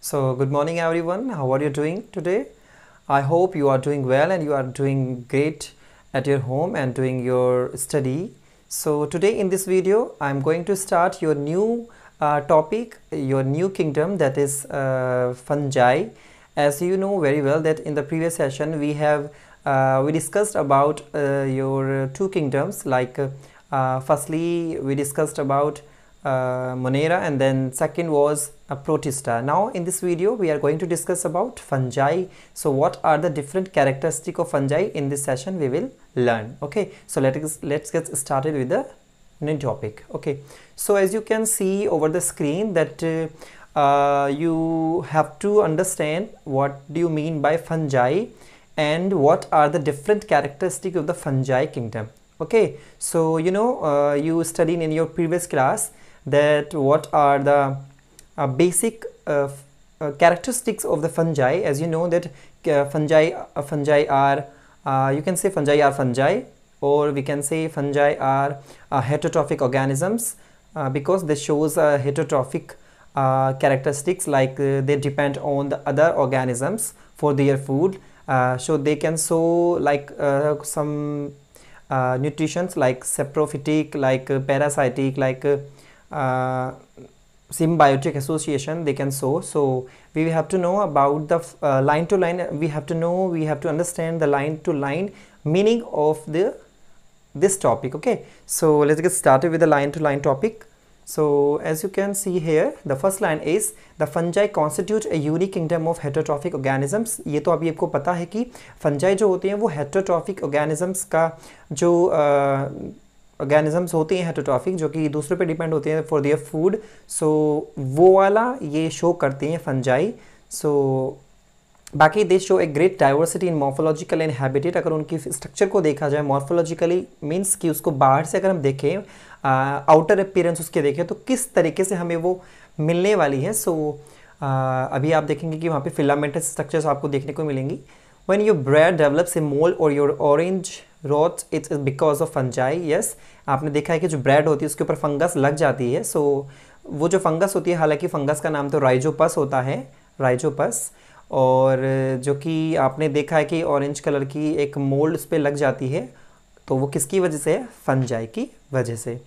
So good morning everyone. How are you doing today? I hope you are doing well and you are doing great at your home and doing your study. So today in this video, I'm going to start your new uh, topic, your new kingdom that is uh, fungi. As you know very well that in the previous session we have uh, we discussed about uh, your two kingdoms like uh, firstly we discussed about uh, Monera and then second was a protista now in this video we are going to discuss about fungi so what are the different characteristic of fungi in this session we will learn okay so let's let's get started with the new topic okay so as you can see over the screen that uh, uh, you have to understand what do you mean by fungi and what are the different characteristic of the fungi kingdom okay so you know uh, you studied in your previous class that what are the uh, basic uh, uh, characteristics of the fungi as you know that fungi fungi are you can say fungi are fungi or we can say fungi are heterotrophic organisms because they shows heterotrophic uh, characteristics like uh, they depend on the other organisms for their food uh, so they can show like some nutrition like saprophytic like parasitic like symbiotic association they can sow so we have to know about the uh, line to line we have to know we have to understand the line to line meaning of the this topic okay so let's get started with the line to line topic so as you can see here the first line is the fungi constitute a unique kingdom of heterotrophic organisms ये तो अभी आपको पता है कि fungi जो होते हैं वो heterotrophic organisms का जो uh, ऑर्गेनिजम्स होती हैं हेटोट्रॉफिक जो कि दूसरे पे डिपेंड होती हैं फॉर दियर फूड सो वो वाला ये शो करती हैं फंजाई सो बाकी they show a great diversity in morphological and habitat अगर उनकी स्ट्रक्चर को देखा जाए मॉर्फोलॉजिकली मीन्स कि उसको बाहर से अगर हम देखें आउटर अपीयरेंस उसके देखें तो किस तरीके से हमें वो मिलने वाली है सो so, uh, अभी आप देखेंगे कि वहाँ पे फिलामेंटस स्ट्रक्चर्स आपको देखने को मिलेंगी when your bread develops a mould और your orange rots it's because of fungi yes आपने देखा है कि जो ब्रेड होती है उसके ऊपर फंगस लग जाती है सो so, वो जो फंगस होती है हालांकि फंगस का नाम तो राइजोपस होता है राइजोपस और जो कि आपने देखा है कि ऑरेंज कलर की एक मोल्ड उस पर लग जाती है तो वो किसकी वजह से है फंजाई की वजह से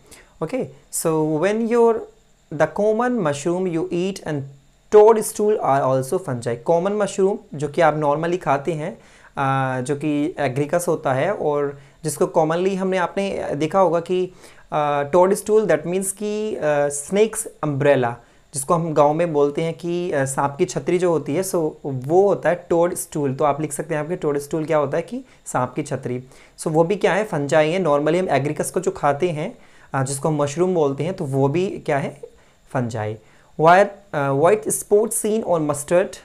okay so when your the common mushroom you eat and toadstool are also fungi common mushroom जो कि आप नॉर्मली खाते हैं जो कि एग्रीकस होता है और जिसको कॉमनली हमने आपने देखा होगा कि टोड स्टूल दैट मीन्स कि स्नेक्स अम्ब्रेला जिसको हम गांव में बोलते हैं कि सांप की छतरी जो होती है सो वो होता है टोड स्टूल तो आप लिख सकते हैं आपके टोड स्टूल क्या होता है कि सांप की छतरी सो वो भी क्या है फंजाई है नॉर्मली हम एग्रीकस को जो खाते हैं जिसको हम मशरूम बोलते हैं तो वो भी क्या है fungi wire white sport seen और mustard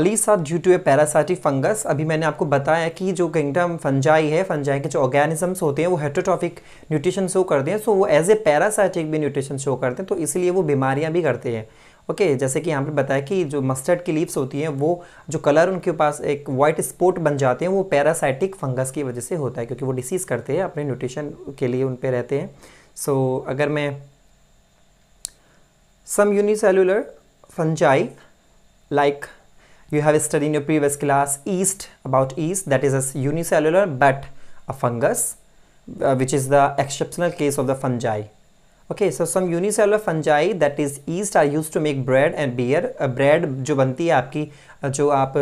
leaves are due to a parasitic fungus अभी मैंने आपको बताया कि जो किंगडम फंजाई है फंजाई के जो ऑर्गेनिजम्स होते हैं वो हेट्रोट्रॉफिक न्यूट्रिशन शो करते हैं सो वो एज ए पैरासाइटिक भी न्यूट्रिशन शो करते हैं तो इसलिए वो बीमारियाँ भी करते हैं ओके okay, जैसे कि यहाँ पे बताया कि जो मस्टर्ड की लीव्स होती हैं वो जो कलर उनके पास एक वाइट स्पॉट बन जाते हैं वो पैरासाइटिक फंगस की वजह से होता है क्योंकि वो डिसीज़ करते हैं अपने न्यूट्रिशन के लिए उन पर रहते हैं सो so, अगर मैं some unicellular fungi like you have studied in your previous class yeast about yeast that is a unicellular but a fungus uh, which is the exceptional case of the fungi okay so some unicellular fungi that is yeast are used to make bread and beer a uh, bread jo banti hai aapki जो आप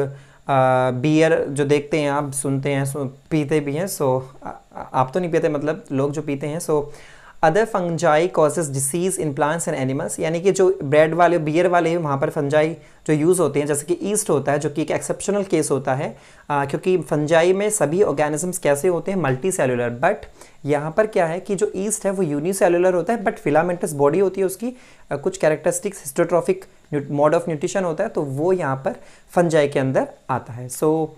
beer uh, जो देखते हैं आप सुनते हैं सु, पीते भी हैं सो so, आप तो नहीं पीते मतलब लोग जो पीते हैं so so, other fungi causes disease in plants and animals यानी कि जो ब्रेड वाले बियर वाले वहाँ पर फंजाई जो यूज़ होते हैं जैसे कि ईस्ट होता है जो कि एक एक्सेप्शनल केस होता है आ, क्योंकि फंजाई में सभी ऑर्गेनिजम्स कैसे होते हैं मल्टी सेलुलर बट यहाँ पर क्या है कि जो ईस्ट है वो यूनिसेलुलर होता है बट फिलामेंटस बॉडी होती है उसकी आ, कुछ characteristics heterotrophic mode of nutrition होता है तो वो यहाँ पर फंजाई के अंदर आता है सो so,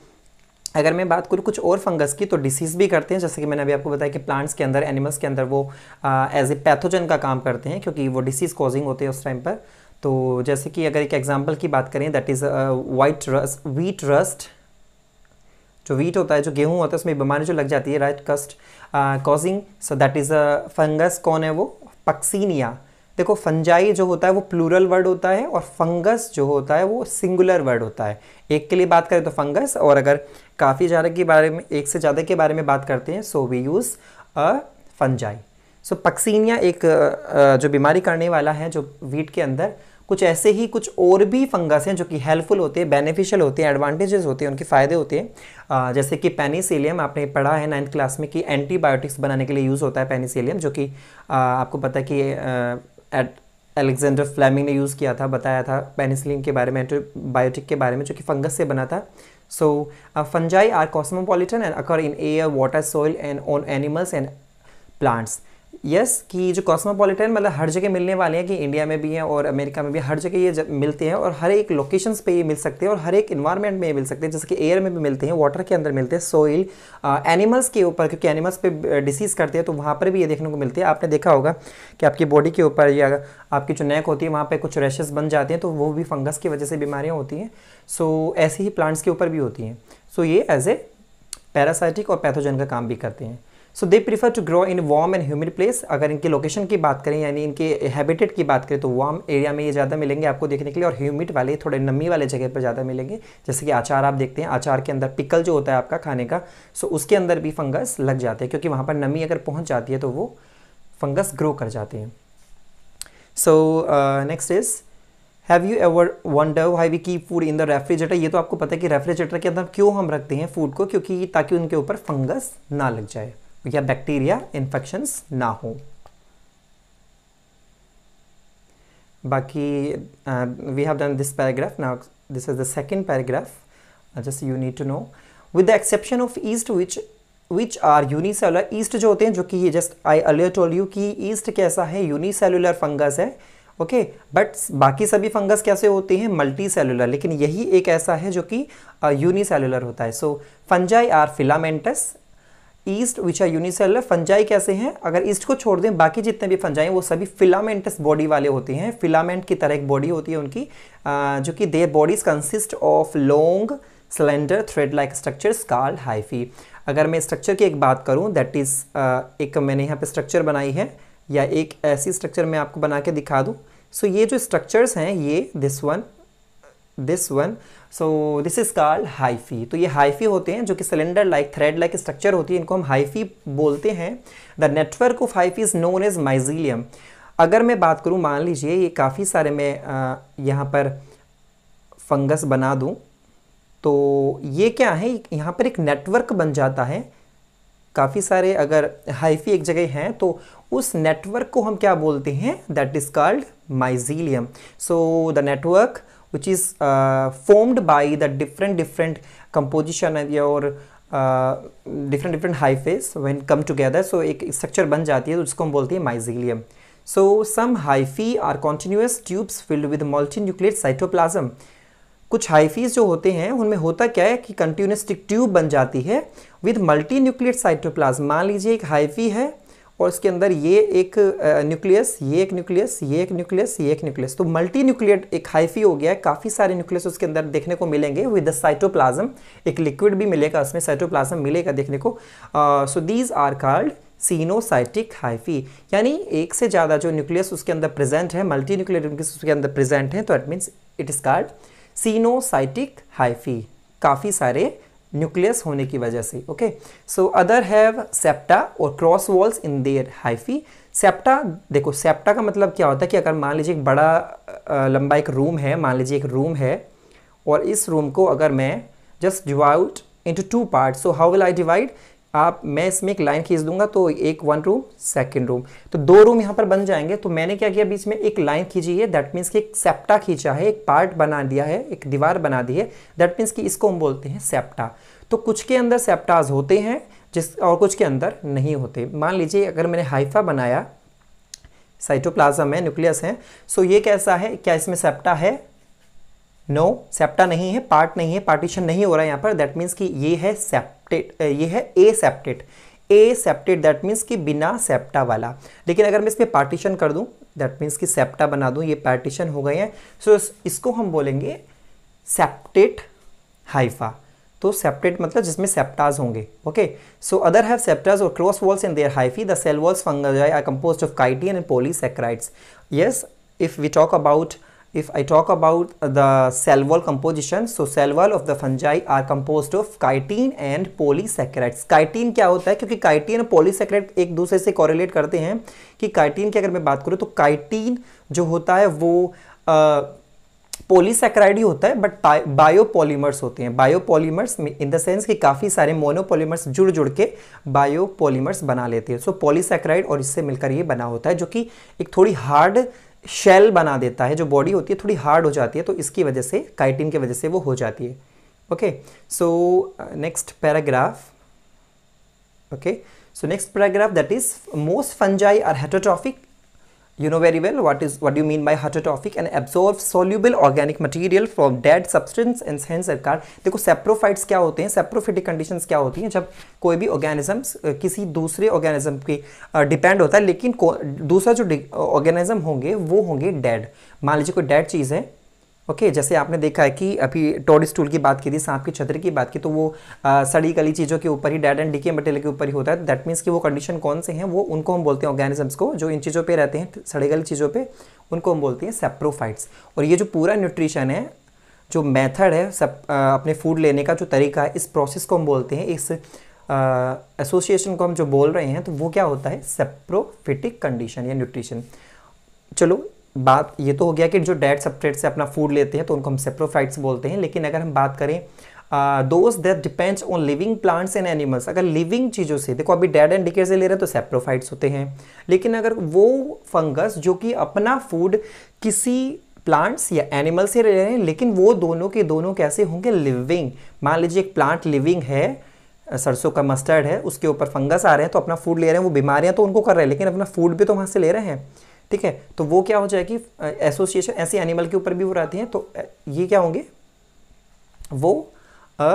अगर मैं बात करूँ कुछ और फंगस की तो डिसीज़ भी करते हैं जैसे कि मैंने अभी आपको बताया कि प्लांट्स के अंदर एनिमल्स के अंदर वो एज ए पैथोजन का काम करते हैं क्योंकि वो डिसीज़ कॉजिंग होते हैं उस टाइम पर तो जैसे कि अगर एक एग्जाम्पल की बात करें that is white rust wheat rust जो वीट होता है जो गेहूँ होता है उसमें बीमारी जो लग जाती है right rust causing so that is a fungus कौन है वो पक्सीनिया देखो फंजाई जो होता है वो प्लूरल वर्ड होता है और फंगस जो होता है वो सिंगुलर वर्ड होता है एक के लिए बात करें तो फंगस और अगर काफ़ी ज़्यादा के बारे में एक से ज़्यादा के बारे में बात करते हैं so we use a fungi so Puccinia एक जो बीमारी करने वाला है जो वीट के अंदर कुछ ऐसे ही कुछ और भी फंगस हैं जो कि हेल्पफुल होते हैं बेनिफिशियल होते हैं एडवांटेजेस होते हैं उनके फ़ायदे होते हैं जैसे कि पेनिसिलियम आपने पढ़ा है नाइन्थ क्लास में कि एंटीबायोटिक्स बनाने के लिए यूज़ होता है पेनिसिलियम जो कि आपको पता है कि एट एलेक्जेंडर फ्लैमिंग ने यूज़ किया था बताया था पेनिसिलिन के बारे में एंटीबायोटिक के बारे में जो कि फंगस से बना था so fungi are cosmopolitan and occur in air water soil and on animals and plants yes yes, कि जो कॉस्मोपॉलिटन मतलब हर जगह मिलने वाले हैं कि इंडिया में भी हैं और अमेरिका में भी हर जगह ये मिलते हैं और हर एक लोकेशंस पे ये मिल सकते हैं और हर एक इन्वायरमेंट में ये मिल सकते हैं जैसे कि एयर में भी मिलते हैं वाटर के अंदर मिलते हैं सोइल एनिमल्स के ऊपर क्योंकि एनिमल्स पे डिसीज़ करते हैं तो वहाँ पर भी ये देखने को मिलती है आपने देखा होगा कि आपकी बॉडी के ऊपर या आपकी जो नेक होती है वहाँ पर कुछ रैशेज़ बन जाते हैं तो वो भी फंगस की वजह से बीमारियाँ होती हैं सो ऐसे ही प्लांट्स के ऊपर भी होती हैं सो ये एज ए पैरासाइटिक और पैथोजन का काम भी करते हैं so they prefer to grow in warm and humid place अगर इनके लोकेशन की बात करें यानी इनके हैबिटेट की बात करें तो वार्म एरिया में ये ज़्यादा मिलेंगे आपको देखने के लिए और ह्यूमिड वाले थोड़े नमी वाले जगह पर ज़्यादा मिलेंगे जैसे कि आचार आप देखते हैं आचार के अंदर पिकल जो होता है आपका खाने का सो उसके अंदर भी फंगस लग जाते हैं क्योंकि वहाँ पर नमी अगर पहुँच जाती है तो वो फंगस ग्रो कर जाते हैं so next is have you ever wonder why we keep food in the refrigerator ये तो आपको पता है कि रेफ्रिजरेटर के अंदर क्यों हम रखते हैं फूड को क्योंकि ताकि उनके ऊपर फंगस ना लग जाए या बैक्टीरिया इन्फेक्शन ना हो बाकी we have done this paragraph now this is the second paragraph just you need to know with the exception of yeast which which are unicellular yeast जो होते हैं जो कि just I earlier told you कि yeast कैसा है unicellular fungus है okay okay, but बाकी सभी फंगस कैसे होते हैं मल्टी सेलुलर लेकिन यही एक ऐसा है जो कि यूनिसेलुलर uh, होता है so fungi are filamentous yeast which are unicellular fungi कैसे हैं अगर ईस्ट को छोड़ दें बाकी जितने भी फंजाई वो सभी फिलामेंटस बॉडी वाले होते हैं फिलामेंट की तरह एक बॉडी होती है उनकी जो कि their bodies consist of long cylinder thread like structure स्काल हाइफी अगर मैं स्ट्रक्चर की एक बात करूँ दैट इज़ एक मैंने यहाँ पे स्ट्रक्चर बनाई है या एक ऐसी स्ट्रक्चर मैं आपको बना के दिखा दूँ सो so, ये जो स्ट्रक्चर्स हैं ये this one this one so this is call hyphae तो ये हाइफी होते हैं जो कि cylinder like thread like structure होती है इनको हम हाइफी बोलते हैं the network of hyphae is known as mycelium अगर मैं बात करूँ मान लीजिए ये काफ़ी सारे मैं यहाँ पर फंगस बना दूँ तो ये क्या है यहाँ पर एक नेटवर्क बन जाता है काफ़ी सारे अगर हाइफी एक जगह हैं तो उस नेटवर्क को हम क्या बोलते हैं that is called mycelium so the network which is uh, formed by the different different composition and your different different phase when come together so एक स्ट्रक्चर बन जाती है तो उसको हम बोलते हैं mycelium so some hyphae are continuous tubes filled with multi nuclear cytoplasm कुछ हाइफीज जो होते हैं उनमें होता क्या है कि कंटिन्यूस ट्यूब बन जाती है विद मल्टी न्यूक्लियर साइटोप्लाज्म मान लीजिए एक हाइफी है और इसके अंदर ये एक न्यूक्लियस ये एक न्यूक्लियस ये एक न्यूक्लियस ये एक न्यूक्लियस तो मल्टी न्यूक्लियट एक हाइफी हो गया है काफ़ी सारे न्यूक्लियस उसके अंदर देखने को मिलेंगे विद द साइटोप्लाज्म एक लिक्विड भी मिलेगा उसमें साइटोप्लाज्म मिलेगा देखने को so these are called coenocytic hyphae यानी एक से ज़्यादा जो न्यूक्लियस उसके अंदर प्रेजेंट है मल्टी न्यूक्लियर न्यूक्लियस उसके अंदर प्रेजेंट है तो that means it is called coenocytic hyphae काफ़ी सारे न्यूक्लियस होने की वजह से okay so other have septa और cross walls in their hyphae septa देखो सेप्टा का मतलब क्या होता है कि अगर मान लीजिए एक बड़ा लंबा एक रूम है मान लीजिए एक रूम है और इस रूम को अगर मैं just divide into two part so how will I divide आप मैं इसमें एक लाइन खींच दूंगा तो एक वन रूम सेकंड रूम तो दो रूम यहां पर बन जाएंगे तो मैंने क्या किया बीच में एक लाइन खींची है दैट मीन्स कि एक सेप्टा खींचा है एक पार्ट बना दिया है एक दीवार बना दी है दैट मीन्स कि इसको हम बोलते हैं सेप्टा तो कुछ के अंदर सेप्टाज होते हैं जिस और कुछ के अंदर नहीं होते मान लीजिए अगर मैंने हाइफा बनाया साइटोप्लाज्म है न्यूक्लियस है सो ये कैसा है क्या इसमें सेप्टा है नो no, सेप्टा नहीं है पार्ट नहीं है पार्टीशन नहीं हो रहा है यहाँ पर दैट मीन्स कि ये है सेप्टेट ये है a septate a septate that means कि बिना सेप्टा वाला लेकिन अगर मैं इसमें पार्टीशन कर दूँ दैट मीन्स कि सेप्टा बना दूँ ये पार्टीशन हो गए हैं सो so, इसको हम बोलेंगे सेप्टेट हाइफा तो सेप्टेट मतलब जिसमें सेप्टाज होंगे okay so other have septas और cross walls in their hyphae the cell walls fungi are composed of काइटी and polysaccharides yes if we talk about if I talk about the cell wall composition, so cell wall of the fungi are composed of chitin and polysaccharides. Chitin kya hota hai kyunki chitin और polysaccharide ek dusre se correlate karte hain ki chitin ki agar main baat karu to chitin jo hota hai wo uh, polysaccharide ही होता है but biopolymers होते हैं biopolymers in the sense कि काफ़ी सारे मोनोपॉलीमर्स जुड़ जुड़ के बायोपॉलीमर्स बना लेते हैं सो so, पॉलीसेक्राइड और इससे मिलकर ये बना होता है जो कि एक थोड़ी हार्ड शेल बना देता है जो बॉडी होती है थोड़ी हार्ड हो जाती है तो इसकी वजह से काइटिन की वजह से वो हो जाती है okay so next paragraph okay so next paragraph that is most fungi are heterotrophic you know very well what is what do you mean by heterotrophic and absorb soluble organic material from dead substance and hence सरकार देखो saprophytes क्या होते हैं saprophytic conditions क्या होती हैं जब कोई भी ऑर्गेनिजम्स किसी दूसरे ऑर्गेनिज्म के depend hota hai lekin dusra jo organism honge wo honge dead maan lijiye koi dead cheez hai okay okay, जैसे आपने देखा है कि अभी टॉड स्टूल की बात की थी सांप की छतरी की बात की तो वो आ, सड़ी गली चीज़ों के ऊपर ही डेड एंड डीके मटेरियल के ऊपर ही होता है दैट मीन्स कि वो कंडीशन कौन से हैं वो उनको हम बोलते हैं ऑर्गेनिजम्स को जो इन चीज़ों पे रहते हैं सड़ी गली चीज़ों पे उनको हम बोलते हैं सेप्रोफाइट्स और ये जो पूरा न्यूट्रिशन है जो मैथड है सब आ, अपने फूड लेने का जो तरीका है इस प्रोसेस को हम बोलते हैं इस एसोसिएशन को हम जो बोल रहे हैं तो वो क्या होता है सेप्रोफिटिक कंडीशन या न्यूट्रिशन चलो बात ये तो हो गया कि जो डेड सब्सट्रेट से अपना फूड लेते हैं तो उनको हम सेप्रोफाइट्स बोलते हैं लेकिन अगर हम बात करें those that depends on living plants and animals अगर लिविंग चीज़ों से देखो अभी डेड एंड डिकेर से ले रहे हैं तो सेप्रोफाइट्स होते हैं लेकिन अगर वो फंगस जो कि अपना फूड किसी प्लांट्स या एनिमल से ले रहे हैं लेकिन वो दोनों के दोनों कैसे होंगे लिविंग मान लीजिए एक प्लांट लिविंग है सरसों का मस्टर्ड है उसके ऊपर फंगस आ रहे हैं तो अपना फूड ले रहे हैं वो बीमारियां तो उनको कर रहे हैं लेकिन अपना फूड भी तो वहाँ से ले रहे हैं ठीक है तो वो क्या हो जाएगी एसोसिएशन ऐसे एनिमल के ऊपर भी वो रहती हैं तो ये क्या होंगे वो आ,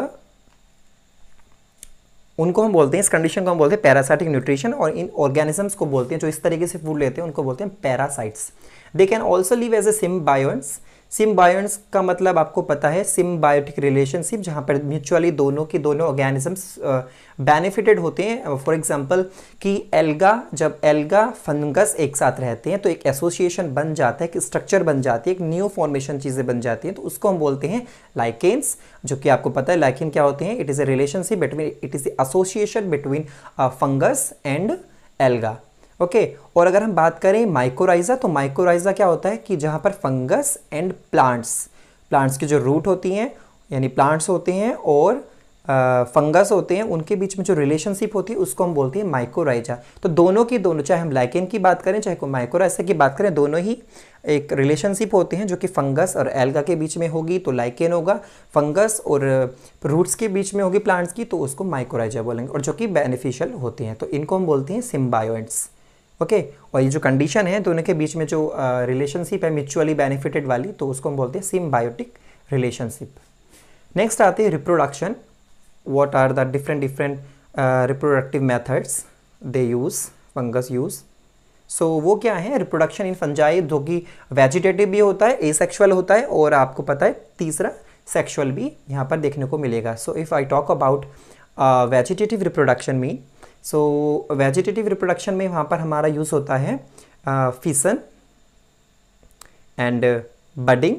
उनको हम बोलते हैं इस कंडीशन को हम बोलते हैं पैरासाइटिक न्यूट्रिशन और इन ऑर्गेनिजम्स को बोलते हैं जो इस तरीके से फूड लेते हैं उनको बोलते हैं parasites they can also live as a बायोन्स सिम्बायोन्स का मतलब आपको पता है सिम्बायोटिक रिलेशनशिप जहाँ पर म्यूचुअली दोनों के दोनों ऑर्गेनिजम्स बेनिफिटेड होते हैं फॉर एग्जांपल कि एल्गा जब एल्गा फंगस एक साथ रहते हैं तो एक एसोसिएशन बन जाता है एक स्ट्रक्चर बन जाती है एक न्यू फॉर्मेशन चीज़ें बन जाती हैं तो उसको हम बोलते हैं लाइकेंस जो कि आपको पता है लाइकिन क्या होते हैं it is a relationship between it is a association between fungus and algae okay और अगर हम बात करें माइकोराइजा तो माइकोराइजा क्या होता है कि जहाँ पर फंगस एंड प्लांट्स प्लांट्स के जो रूट होती हैं यानी प्लांट्स होते हैं और फंगस uh, होते हैं उनके बीच में जो रिलेशनशिप होती है उसको हम बोलते हैं माइकोराइजा तो दोनों की दोनों चाहे हम लाइकेन की बात करें चाहे माइकोराइजा की बात करें दोनों ही एक रिलेशनशिप होते हैं जो कि फंगस और एल्गा के बीच में होगी तो लाइकेन होगा फंगस और रूट्स के बीच में होगी प्लांट्स की तो उसको माइकोराइजा बोलेंगे और जो कि बेनिफिशियल होते हैं तो इनको हम बोलते हैं सिम्बायोइड्स ओके और ये जो कंडीशन है तो उनके बीच में जो रिलेशनशिप है म्यूचुअली बेनिफिटेड वाली तो उसको हम बोलते हैं सिम्बायोटिक रिलेशनशिप नेक्स्ट आते हैं reproduction what are the different different reproductive methods they use fungus use so वो क्या है रिप्रोडक्शन इन फंजाई जो कि वेजिटेटिव भी होता है ए होता है और आपको पता है तीसरा सेक्शुअल भी यहाँ पर देखने को मिलेगा so if I talk about vegetative reproduction mean so vegetative reproduction में वहाँ पर हमारा यूज़ होता है फीसन एंड बडिंग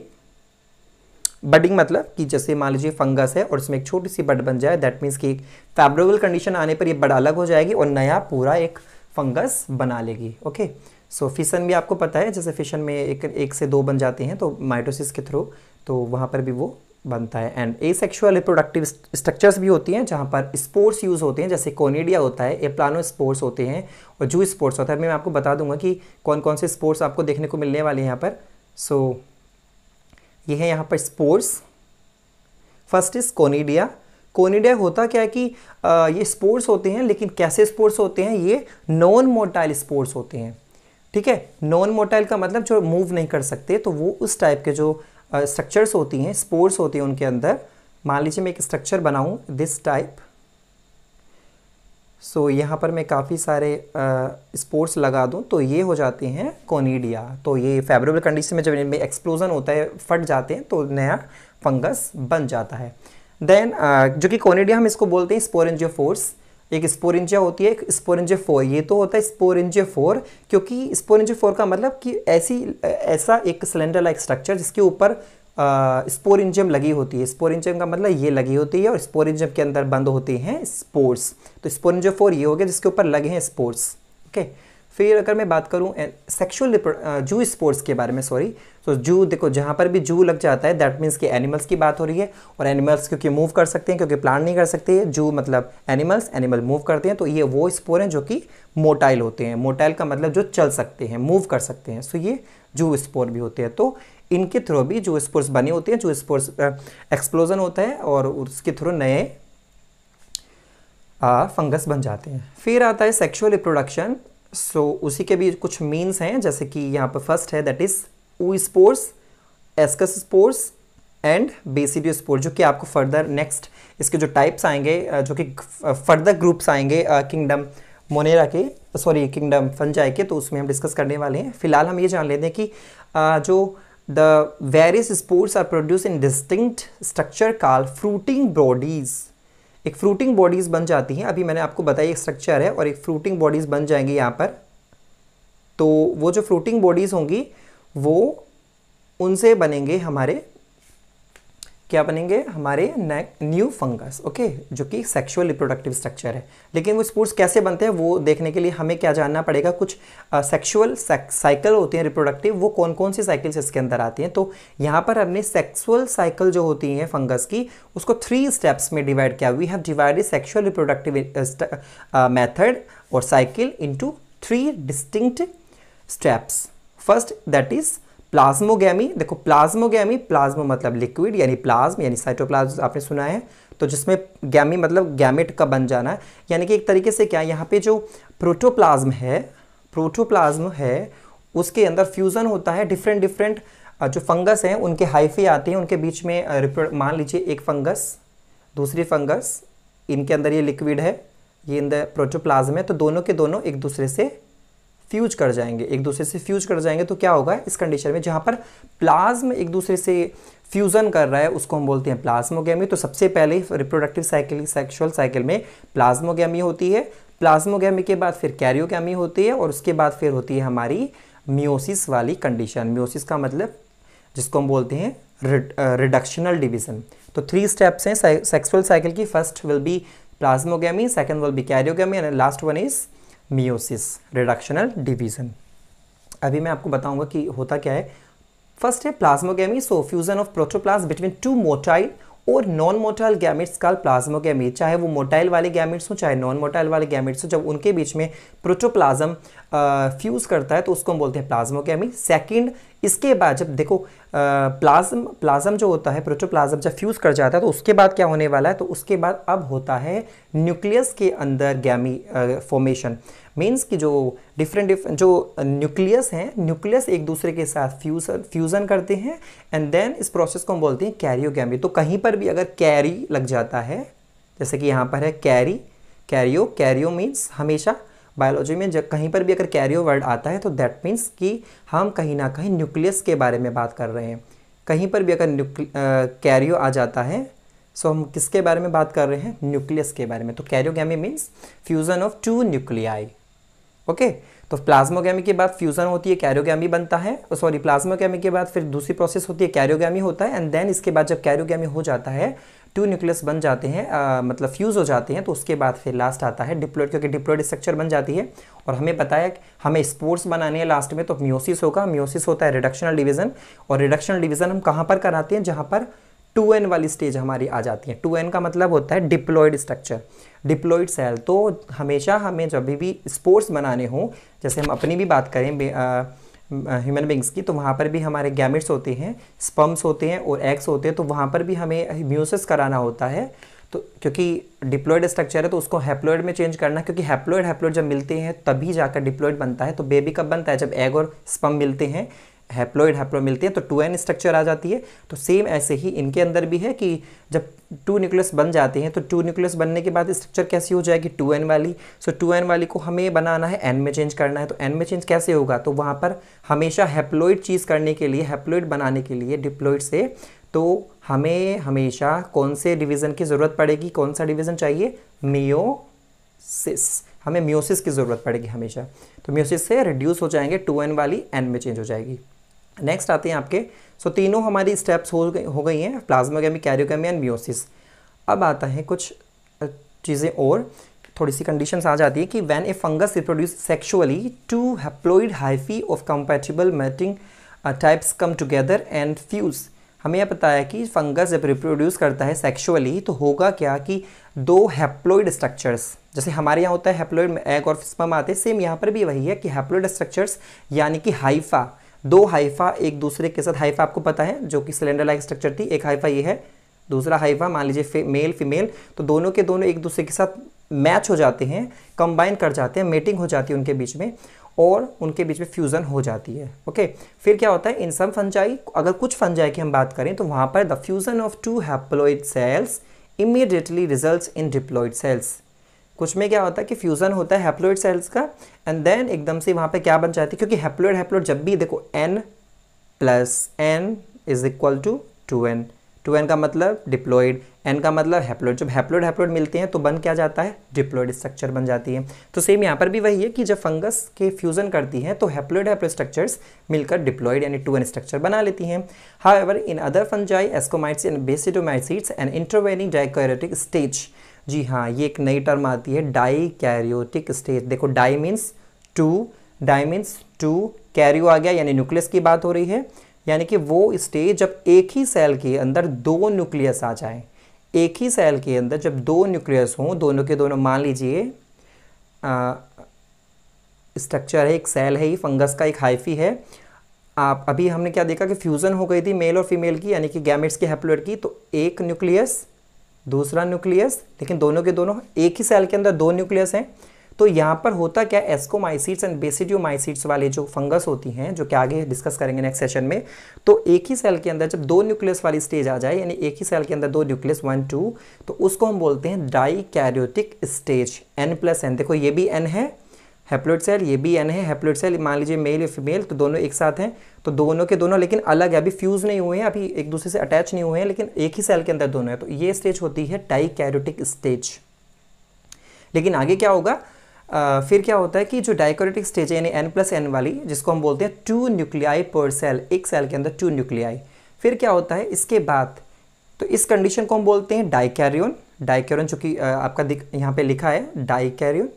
बडिंग मतलब कि जैसे मान लीजिए फंगस है और इसमें एक छोटी सी बड बन जाए दैट मीन्स कि एक फेवरेबल कंडीशन आने पर ये बड अलग हो जाएगी और नया पूरा एक फंगस बना लेगी ओके सो फिशन भी आपको पता है जैसे फिशन में एक एक से दो बन जाते हैं तो माइटोसिस के थ्रू तो वहाँ पर भी वो बनता है and asexual reproductive structures भी होती हैं जहाँ पर स्पोर्ट्स यूज़ होते हैं जैसे कोनेडिया होता है एप्लानो स्पोर्ट्स होते हैं और जू स्पोर्ट्स होता है मैं आपको बता दूंगा कि कौन कौन से स्पोर्ट्स आपको देखने को मिलने वाले हैं यहाँ पर सो so, ये यह है यहाँ पर spores first is conidia conidia होता क्या है कि आ, ये स्पोर्ट्स होते हैं लेकिन कैसे स्पोर्ट्स होते हैं ये नॉन मोटाइल स्पोर्ट्स होते हैं ठीक है नॉन मोटाइल का मतलब जो मूव नहीं कर सकते तो वो उस टाइप के जो स्ट्रक्चर्स होती हैं स्पोर्स होती हैं उनके अंदर मान लीजिए मैं एक स्ट्रक्चर बनाऊँ दिस टाइप सो यहाँ पर मैं काफ़ी सारे स्पोर्ट्स लगा दूँ तो ये हो जाते हैं कोनीडिया तो ये फेवरेबल कंडीशन में जब इनमें एक्सप्लोजन होता है फट जाते हैं तो नया फंगस बन जाता है देन uh, जो कि कोनीडिया हम इसको बोलते हैं फोर्स एक स्पोरेंजिया होती है एक स्पोरेंजे फोर ये तो होता है स्पोरेंजे फोर क्योंकि स्पोरेंजे फोर का मतलब कि ऐसी ऐसा एक सिलेंडर लाइक स्ट्रक्चर जिसके ऊपर स्पोरेंजियम लगी होती है स्पोरेंजियम का मतलब ये लगी होती है और स्पोरेंजियम के अंदर बंद होते हैं स्पोर्स तो स्पोरेंजे फोर ये हो गया जिसके ऊपर लगे हैं स्पोर्स ओके okay? फिर अगर मैं बात करूँ सेक्शुअल जू स्पोर्ट्स के बारे में सॉरी तो जू देखो जहाँ पर भी जू लग जाता है दैट मीन्स कि एनिमल्स की बात हो रही है और एनिमल्स क्योंकि मूव कर सकते हैं क्योंकि प्लान नहीं कर सकते जू मतलब एनिमल्स एनिमल मूव करते हैं तो ये वो स्पोर हैं जो कि मोटाइल होते हैं मोटाइल का मतलब जो चल सकते हैं मूव कर सकते हैं सो ये जू स्पोर भी होते हैं तो इनके थ्रू भी जो स्पोर्ट्स बने होते हैं जो स्पोर्ट्स एक्सप्लोजन होता है और उसके थ्रू नए फंगस बन जाते हैं फिर आता है सेक्शुअल रिप्रोडक्शन सो so, उसी के भी कुछ मीन्स हैं जैसे कि यहाँ पर फर्स्ट है that is uh spores ascus spores and basidiospore जो कि आपको फर्दर नेक्स्ट इसके जो टाइप्स आएंगे जो कि फर्दर ग्रुप्स आएंगे किंगडम मोनेरा के सॉरी किंगडम फंजाई के तो उसमें हम डिस्कस करने वाले हैं फिलहाल हम ये जान लेते हैं कि आ, जो the various spores are produce in distinct structure call fruiting bodies एक फ्रूटिंग बॉडीज़ बन जाती हैं अभी मैंने आपको बताया एक स्ट्रक्चर है और एक फ्रूटिंग बॉडीज़ बन जाएंगी यहाँ पर तो वो जो फ्रूटिंग बॉडीज़ होंगी वो उनसे बनेंगे हमारे क्या बनेंगे हमारे न्यू फंगस ओके जो कि सेक्सुअल रिप्रोडक्टिव स्ट्रक्चर है लेकिन वो स्पोर्ट्स कैसे बनते हैं वो देखने के लिए हमें क्या जानना पड़ेगा कुछ सेक्सुअल साइकिल होती हैं रिप्रोडक्टिव वो कौन कौन सी साइकिल्स इसके अंदर आती हैं तो यहाँ पर हमने सेक्सुअल साइकिल जो होती हैं फंगस की उसको थ्री स्टेप्स में डिवाइड किया we have divided sexual reproductive method और cycle into three distinct steps first that is plasmogamy देखो प्लाज्मोगैमी प्लाज्मो मतलब लिक्विड यानी प्लाज्म यानी साइटोप्लाज्म आपने सुना है तो जिसमें गैमी मतलब गैमेट का बन जाना है यानी कि एक तरीके से क्या यहाँ पे जो प्रोटोप्लाज्म है प्रोटोप्लाज्म है उसके अंदर फ्यूज़न होता है डिफरेंट डिफरेंट जो फंगस हैं उनके हाइफे आते हैं उनके बीच में मान लीजिए एक फंगस दूसरी फंगस इनके अंदर ये लिक्विड है ये इन द प्रोटोप्लाज्म है तो दोनों के दोनों एक दूसरे से फ्यूज कर जाएंगे एक दूसरे से फ्यूज कर जाएंगे तो क्या होगा इस कंडीशन में जहाँ पर प्लाज्म एक दूसरे से फ्यूज़न कर रहा है उसको हम बोलते हैं प्लाज्मोगेमी तो सबसे पहले रिप्रोडक्टिव साइकिल सेक्सुअल साइकिल में प्लाज्मोगेमी होती है प्लाज्मोगेमी के बाद फिर कैरियोगेमी होती है और उसके बाद फिर होती है हमारी म्योसिस वाली कंडीशन म्योसिस का मतलब जिसको हम बोलते हैं रिडक्शनल डिविजन तो थ्री स्टेप्स हैं सेक्सुअल साइकिल की first will be plasmogamy second will be karyogamy and last one is meiosis reductional division अभी मैं आपको बताऊंगा कि होता क्या है फर्स्ट है plasmogamy so fusion of protoplasm between two motile और नॉन मोटाइल गैमिट्स का प्लाज्मोगेमी चाहे वो मोटाइल वाले गैमिट्स हों चाहे नॉन मोटाइल वाले गैमिट्स हो जब उनके बीच में प्रोटोप्लाज्म फ्यूज़ करता है तो उसको हम बोलते हैं प्लाज्मोगेमी सेकंड इसके बाद जब देखो प्लाज्म प्लाज्म जो होता है प्रोटोप्लाज्म जब फ्यूज़ कर जाता है तो उसके बाद क्या होने वाला है तो उसके बाद अब होता है न्यूक्लियस के अंदर गैमी फॉर्मेशन मीन्स कि जो डिफरेंट डिफरेंट जो न्यूक्लियस हैं न्यूक्लियस एक दूसरे के साथ फ्यूज फ्यूज़न करते हैं एंड देन इस प्रोसेस को हम बोलते हैं कैरियोगी तो कहीं पर भी अगर कैरी लग जाता है जैसे कि यहाँ पर है कैरी कैरियो कैरियो मीन्स हमेशा बायोलॉजी में जब कहीं पर भी अगर कैरियो वर्ड आता है तो दैट मीन्स कि हम कहीं ना कहीं न्यूक्लियस के बारे में बात कर रहे हैं कहीं पर भी अगर कैरियो आ जाता है सो हम किसके बारे में बात कर रहे हैं न्यूक्लियस के बारे में तो karyogamy means fusion of two nuclei okay तो प्लाज्मोगी के बाद फ्यूज़न होती है कैरियोगेमी बनता है सॉरी oh, प्लाज्मोगी के बाद फिर दूसरी प्रोसेस होती है कैरियोगेमी होता है एंड देन इसके बाद जब कैरियोगेमी हो जाता है टू न्यूक्लियस बन जाते हैं आ, मतलब फ्यूज़ हो जाते हैं तो उसके बाद फिर लास्ट आता है डिप्लोइड क्योंकि डिप्लोइड स्ट्रक्चर बन जाती है और हमें बताया कि हमें स्पोर्ट्स बनाने हैं लास्ट में तो म्योसिस होगा म्योसिस होता है रिडक्शनल डिवीज़न और रिडक्शनल डिवीज़न हम कहाँ पर कराते हैं जहाँ पर टू एन वाली स्टेज हमारी आ जाती है टू एन का मतलब होता है डिप्लॉयड स्ट्रक्चर डिप्लोइड सेल तो हमेशा हमें जब भी स्पोर्ट्स बनाने हों जैसे हम अपनी भी बात करें ह्यूमन बींग्स की तो वहाँ पर भी हमारे गैमिट्स होते हैं स्पम्स होते हैं और एग्स होते हैं तो वहाँ पर भी हमें म्यूसिस कराना होता है तो क्योंकि डिप्लॉयड स्ट्रक्चर है तो उसको हैप्लोइड में चेंज करना क्योंकि हैप्लोइड हैप्लॉयड जब मिलते हैं तभी जाकर डिप्लॉयड बनता है तो बेबी कब बनता है जब एग और स्पम मिलते हैं हैप्लोइड हैप्लो मिलती है तो टू एन स्ट्रक्चर आ जाती है तो सेम ऐसे ही इनके अंदर भी है कि जब टू न्यूक्लियस बन जाते हैं तो टू न्यूक्लियस बनने के बाद स्ट्रक्चर कैसी हो जाएगी टू एन वाली सो टू एन वाली को हमें बनाना है एन में चेंज करना है तो एन में चेंज कैसे होगा तो वहाँ पर हमेशा हैप्लोइड चीज़ करने के लिए हैप्लोइड बनाने के लिए डिप्लोइड से तो हमें हमेशा कौन से डिवीज़न की ज़रूरत पड़ेगी कौन सा डिवीज़न चाहिए मियोसिस हमें म्योसिस की ज़रूरत पड़ेगी हमेशा तो म्योसिस से रिड्यूस हो जाएंगे टू एन वाली एन में चेंज हो जाएगी नेक्स्ट आते हैं आपके सो so, तीनों हमारी स्टेप्स हो गई हो गई हैं प्लाज्मोकेमी कैरियोकेमी एंड मियोसिस अब आता है कुछ चीज़ें और थोड़ी सी कंडीशंस आ जाती है कि when a fungus reproduce sexually two haploid hyphae of compatible mating types come together and fuse हमें यह पता है कि फंगस जब रिप्रोड्यूस करता है सेक्शुअली तो होगा क्या कि दो हैप्लोइड स्ट्रक्चर्स जैसे हमारे यहाँ होता है हैप्लोइड एग और फिस्पम आते हैं सेम यहाँ पर भी वही है कि हैप्लोइड स्ट्रक्चर्स यानी कि हाइफा दो हाइफा एक दूसरे के साथ हाइफा आपको पता है जो कि सिलेंडर लाइक स्ट्रक्चर थी एक हाइफा ये है दूसरा हाइफा मान लीजिए फे, मेल फीमेल तो दोनों के दोनों एक दूसरे के साथ मैच हो जाते हैं कंबाइन कर जाते हैं मेटिंग हो जाती है उनके बीच में और उनके बीच में फ्यूज़न हो जाती है ओके फिर क्या होता है इन सम फंजाई अगर कुछ फंजाई की हम बात करें तो वहाँ पर the fusion of two haploid cells immediately result in diploid cells कुछ में क्या होता है कि फ्यूज़न होता है हैप्लोइड सेल्स का एंड देन एकदम से वहाँ पे क्या बन जाती है क्योंकि हैप्लोइड हैप्लोइड जब भी देखो n plus n is equal to two n two n का मतलब डिप्लोइड एन का मतलब हैप्लोइड जब हैप्लोइड हैप्लोइड मिलते हैं तो बन क्या जाता है डिप्लोइड स्ट्रक्चर बन जाती है तो सेम यहाँ पर भी वही है कि जब फंगस के फ्यूज़न करती हैं तो हैप्लोइड हैप्लोइड स्ट्रक्चर्स मिलकर डिप्लोइड यानी टू एन स्ट्रक्चर बना लेती हैं however in other fungi ascomycetes and basidiomycetes and intervening dikaryotic stage जी हाँ ये एक नई टर्म आती है डाई कैरियोटिक स्टेज देखो di means two di means two karyo आ गया यानी न्यूक्लियस की बात हो रही है यानी कि वो स्टेज जब एक ही सेल के अंदर दो न्यूक्लियस आ जाए एक ही सेल के अंदर जब दो न्यूक्लियस हों दोनों के दोनों मान लीजिए स्ट्रक्चर है एक सेल है ही फंगस का एक हाइफी है आप अभी हमने क्या देखा कि फ्यूज़न हो गई थी मेल और फीमेल की यानी कि गैमेट्स के हेप्लोइड की तो एक न्यूक्लियस दूसरा न्यूक्लियस लेकिन दोनों के दोनों एक ही सेल के अंदर दो न्यूक्लियस हैं तो यहाँ पर होता क्या एस्कोमाइसिट्स एंड बेसिडियोमाइसिट्स वाले जो फंगस होती हैं जो कि आगे डिस्कस करेंगे नेक्स्ट सेशन में तो एक ही सेल के अंदर जब दो न्यूक्लियस वाली स्टेज आ जाए यानी एक ही सेल के अंदर दो न्यूक्लियस वन टू तो उसको हम बोलते हैं dikaryotic stage n plus n देखो ये भी एन है हैप्लोइड सेल ये भी एन है हैप्लोइड सेल मान लीजिए मेल या फीमेल तो दोनों एक साथ हैं तो दोनों के दोनों लेकिन अलग है अभी फ्यूज़ नहीं हुए हैं अभी एक दूसरे से अटैच नहीं हुए हैं लेकिन एक ही सेल के अंदर दोनों है तो ये स्टेज होती है डाइकैरोटिक स्टेज लेकिन आगे क्या होगा आ, फिर क्या होता है कि जो डाइकोरेटिक स्टेज है यानी एन प्लस एन वाली जिसको हम बोलते हैं टू न्यूक्लियाई पर सेल एक सेल के अंदर टू न्यूक्लियाई फिर क्या होता है इसके बाद तो इस कंडीशन को हम बोलते हैं डाइकैरियन डाइकैरियन चूंकि आपका यहाँ पे लिखा है dikaryon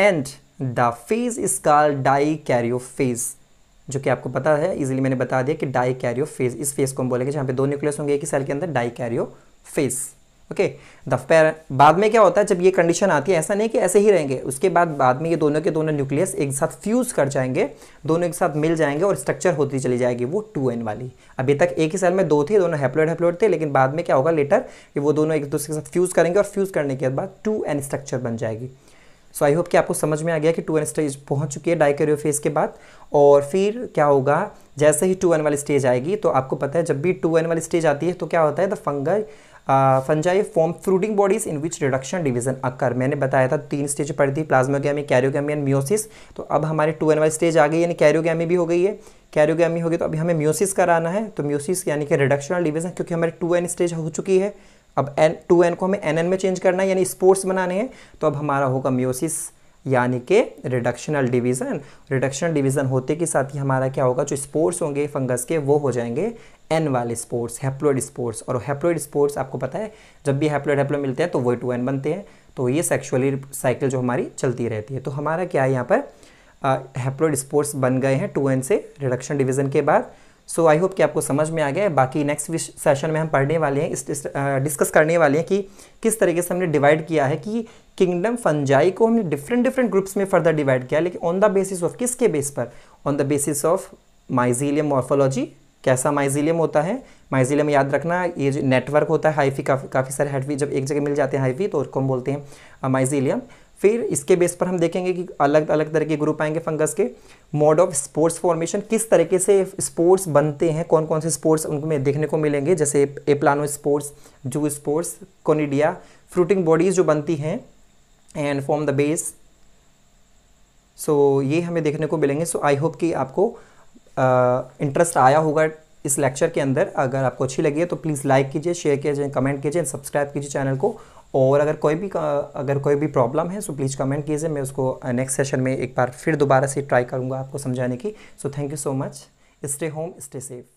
and the phase is call dikaryophase जो कि आपको पता है इजिली मैंने बता दिया कि डाई कैरियो फेज इस फेज को हम बोलेंगे जहां पे दो न्यूक्लियस होंगे एक ही सेल के अंदर dikaryophase okay the पैर बाद में क्या होता है जब ये कंडीशन आती है ऐसा नहीं कि ऐसे ही रहेंगे उसके बाद बाद में ये दोनों के दोनों न्यूक्लियस एक साथ फ्यूज कर जाएंगे दोनों एक साथ मिल जाएंगे और स्ट्रक्चर होती चली जाएगी वो टू एन वाली अभी तक एक ही सेल में दो थे दोनों हैप्लोइड हैप्लोइड थे लेकिन बाद में क्या होगा लेटर कि वो दोनों एक दूसरे के साथ फ्यूज करेंगे और फ्यूज करने के बाद टू एन स्ट्रक्चर बन जाएगी सो आई होप कि आपको समझ में आ गया कि टू एन स्टेज पहुंच चुकी है डाइकेरियो फेज के बाद और फिर क्या होगा जैसे ही टू एन वाली स्टेज आएगी तो आपको पता है जब भी टू एन वाली स्टेज आती है तो क्या होता है the fungal fungi form fruiting bodies in which reduction division occur मैंने बताया था तीन स्टेज पढ़ी थी प्लाज्मोगैमी कैरियोगैमी एंड म्योसिस तो अब हमारे टू एन वाली स्टेज आ गई यानी कैरियोगैमी भी हो गई है कैरियोगैमी गई तो अभी हमें म्योसिस कराना है तो म्योसिस यानी कि रिडक्शनल डिवीजन क्योंकि हमारे टू एन स्टेज हो चुकी है अब एन टू एन को हमें एन एन में चेंज करना है यानी स्पोर्ट्स बनाने हैं तो अब हमारा होगा म्योसिस यानी कि रिडक्शनल डिवीज़न रिडक्शनल डिवीज़न होते के साथ ही हमारा क्या होगा जो स्पोर्ट्स होंगे फंगस के वो हो जाएंगे एन वाले स्पोर्ट्स हैप्लोइड स्पोर्ट्स और हैप्लोइड स्पोर्ट्स आपको पता है जब भी हैप्लोइड हैप्लोइड मिलते हैं तो वो टू एन बनते हैं तो ये सेक्शुअली साइकिल जो हमारी चलती रहती है तो हमारा क्या है यहाँ पर हैप्लोइड स्पोर्ट्स बन गए हैं टू एन से रिडक्शन डिवीज़न के बाद सो आई होप कि आपको समझ में आ गया है बाकी नेक्स्ट सेशन में हम पढ़ने वाले हैं इस डिस्कस करने वाले हैं कि किस तरीके से हमने डिवाइड किया है कि किंगडम फंजाई को हमने डिफरेंट डिफरेंट ग्रुप्स में फर्दर डिवाइड किया लेकिन ऑन द बेसिस ऑफ किसके बेस पर on the basis of mycelium morphology कैसा माइजीलियम होता है माइजीलियम याद रखना ये जो नेटवर्क होता है हाईफी काफ़ी काफ़ी सारे हाईफी जब एक जगह मिल जाते हैं हाईफी तो उसको हम बोलते हैं माइजीलियम फिर इसके बेस पर हम देखेंगे कि अलग अलग तरह के ग्रुप आएंगे फंगस के मोड ऑफ स्पोर्ट्स फॉर्मेशन किस तरीके से स्पोर्ट्स बनते हैं कौन कौन से स्पोर्ट्स उनमें देखने को मिलेंगे जैसे aplanospores zoospores conidia fruiting bodies जो बनती हैं and form the base so ये हमें देखने को मिलेंगे सो आई होप कि आपको इंटरेस्ट uh, आया होगा इस लेक्चर के अंदर अगर आपको अच्छी लगी है तो प्लीज़ लाइक कीजिए शेयर कीजिए कमेंट कीजिए सब्सक्राइब कीजिए चैनल को और अगर कोई भी अगर कोई भी प्रॉब्लम है सो प्लीज़ कमेंट कीजिए मैं उसको नेक्स्ट uh, सेशन में एक बार फिर दोबारा से ट्राई करूँगा आपको समझाने की so thank you so much stay home stay safe